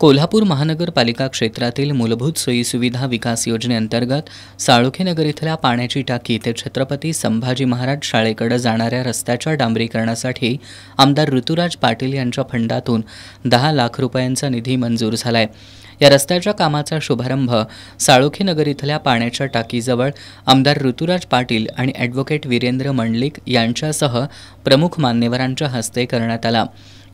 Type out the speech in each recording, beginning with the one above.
कोल्हापूर महानगरपालिका क्षेत्रातील मूलभूत सोयीसुविधा विकास योजनेअंतर्गत साळुखेनगर इथल्या पाण्याची टाकी ते छत्रपती संभाजी महाराज शाळेकडे जाणाऱ्या रस्त्याच्या डांबरीकरणासाठी आमदार ऋतुराज पाटील यांच्या फंडातून दहा लाख रुपयांचा निधी मंजूर झाला आहे या रस्त्याच्या कामाचा शुभारंभ साळोखीनगर इथल्या पाण्याच्या टाकीजवळ आमदार ऋतुराज पाटील आणि ॲडव्होकेट वीरेंद्र मंडलिक यांच्यासह प्रमुख मान्यवरांच्या हस्ते करण्यात आला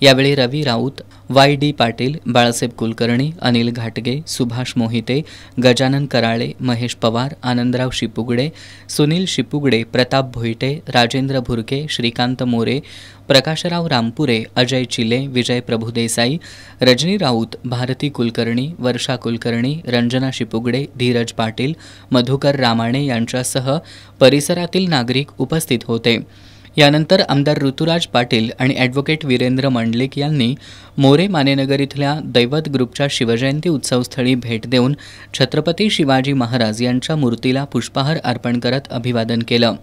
यावेळी रवी राऊत वाय डी पाटील बाळासाहेब कुलकर्णी अनिल घाटगे सुभाष मोहिते गजानन कराळे महेश पवार आनंदराव शिपुगडे सुनील शिपुगडे प्रताप भोईटे राजेंद्र भुरके श्रीकांत मोरे प्रकाशराव रामपुरे अजय चिले विजय प्रभुदेसाई रजनी राऊत भारती कुलकर्णी वर्षा कुलकर्णी रंजना शिपुगडे धीरज पाटील मधुकर रामाणे यांच्यासह परिसरातील नागरिक उपस्थित होते यानंतर आमदार ऋतुराज पाटील आणि ॲडव्होकेट वीरेंद्र मंडलिक यांनी मोरे मानेनगर इथल्या दैवत ग्रुपच्या शिवजयंती उत्सवस्थळी भेट देऊन छत्रपती शिवाजी महाराज यांच्या मूर्तीला पुष्पहार अर्पण करत अभिवादन केलं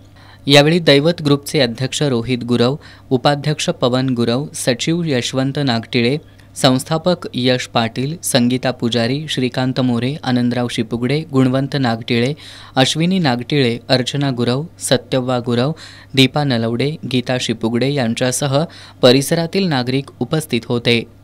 यावेळी दैवत ग्रुपचे अध्यक्ष रोहित गुरव उपाध्यक्ष पवन गुरव सचिव यशवंत नागटिळे संस्थापक यश पाटील संगीता पुजारी श्रीकांत मोरे आनंदराव शिपुगडे गुणवंत नागटिळे अश्विनी नागटिळे अर्चना गुरव सत्यव्वा गुरव दीपा नलवडे गीता शिपुगडे यांच्यासह परिसरातील नागरिक उपस्थित होते